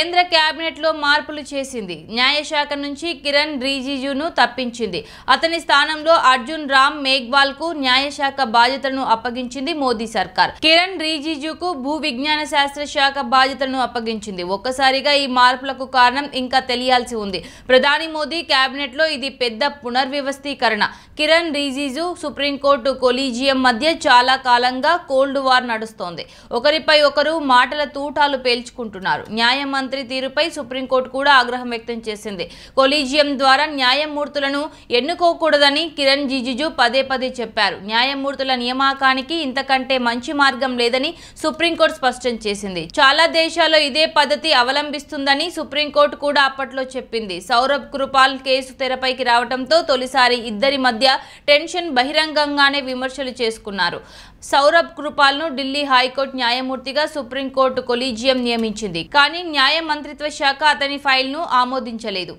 కేంద్ర క్యాబినెట్లో మార్పులు చేసింది న్యాయశాఖ నుంచి కిరణ్ రిజిజును తప్పించింది అతని స్థానంలో అర్జున్ రామ్ మేఘ్వాల్ కు న్యాయశాఖ బాధ్యతలను అప్పగించింది మోదీ సర్కార్ కిరణ్ రిజిజుకు భూ విజ్ఞాన శాస్త్ర శాఖ బాధ్యతలను అప్పగించింది ఒక్కసారిగా ఈ మార్పులకు కారణం ఇంకా తెలియాల్సి ఉంది ప్రధాని మోదీ క్యాబినెట్లో ఇది పెద్ద పునర్వ్యవస్థీకరణ కిరణ్ రిజిజు సుప్రీంకోర్టు కొలీజియం మధ్య చాలా కాలంగా కోల్డ్ వార్ నడుస్తోంది ఒకరిపై ఒకరు మాటల తూటాలు పేల్చుకుంటున్నారు న్యాయమంత్రి మంత్రి తీరుపై సుప్రీంకోర్టు కూడా ఆగ్రహం వ్యక్తం చేసింది కొలీజియం ద్వారా న్యాయమూర్తులను ఎన్నుకోకూడదని కిరణ్ జిజిజు పదే పదే చెప్పారు న్యాయమూర్తుల నియామకానికి ఇంతకంటే మంచి మార్గం లేదని సుప్రీంకోర్టు స్పష్టం చేసింది చాలా దేశాల్లో ఇదే పద్ధతి అవలంబిస్తుందని సుప్రీంకోర్టు కూడా అప్పట్లో చెప్పింది సౌరభ్ కృపాల్ కేసు తెరపైకి రావడంతో తొలిసారి ఇద్దరి మధ్య టెన్షన్ బహిరంగంగానే విమర్శలు చేసుకున్నారు సౌరభ్ కృపాల్ను ఢిల్లీ హైకోర్టు న్యాయమూర్తిగా సుప్రీంకోర్టు కొలీజియం నియమించింది కానీ న్యాయ మంత్రిత్వ శాఖ అతని ఫైల్ను ఆమోదించలేదు